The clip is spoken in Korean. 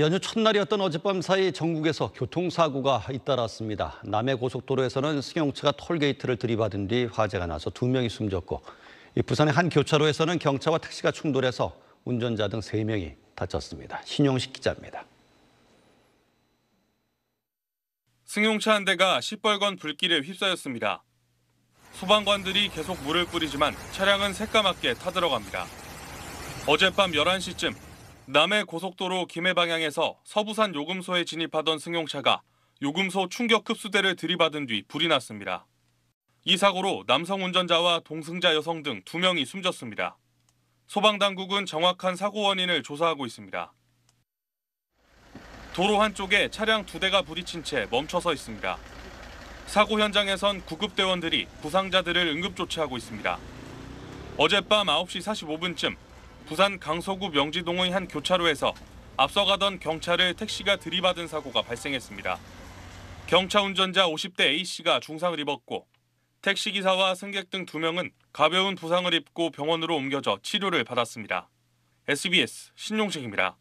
연휴 첫날이었던 어젯밤 사이 전국에서 교통사고가 잇따랐습니다. 남해 고속도로에서는 승용차가 톨게이트를 들이받은 뒤 화재가 나서 두 명이 숨졌고 부산의 한 교차로에서는 경차와 택시가 충돌해서 운전자 등 세명이 다쳤습니다. 신용식 기자입니다. 승용차 한 대가 시뻘건 불길에 휩싸였습니다. 소방관들이 계속 물을 뿌리지만 차량은 새까맣게 타들어갑니다. 어젯밤 11시쯤 남해 고속도로 김해 방향에서 서부산 요금소에 진입하던 승용차가 요금소 충격 흡수대를 들이받은 뒤 불이 났습니다. 이 사고로 남성 운전자와 동승자 여성 등 2명이 숨졌습니다. 소방당국은 정확한 사고 원인을 조사하고 있습니다. 도로 한쪽에 차량 두 대가 부딪힌 채 멈춰서 있습니다. 사고 현장에선 구급대원들이 부상자들을 응급조치하고 있습니다. 어젯밤 9시 45분쯤 부산 강서구 명지동의 한 교차로에서 앞서가던 경찰을 택시가 들이받은 사고가 발생했습니다. 경차 운전자 50대 A씨가 중상을 입었고 택시기사와 승객 등 2명은 가벼운 부상을 입고 병원으로 옮겨져 치료를 받았습니다. SBS 신용식입니다.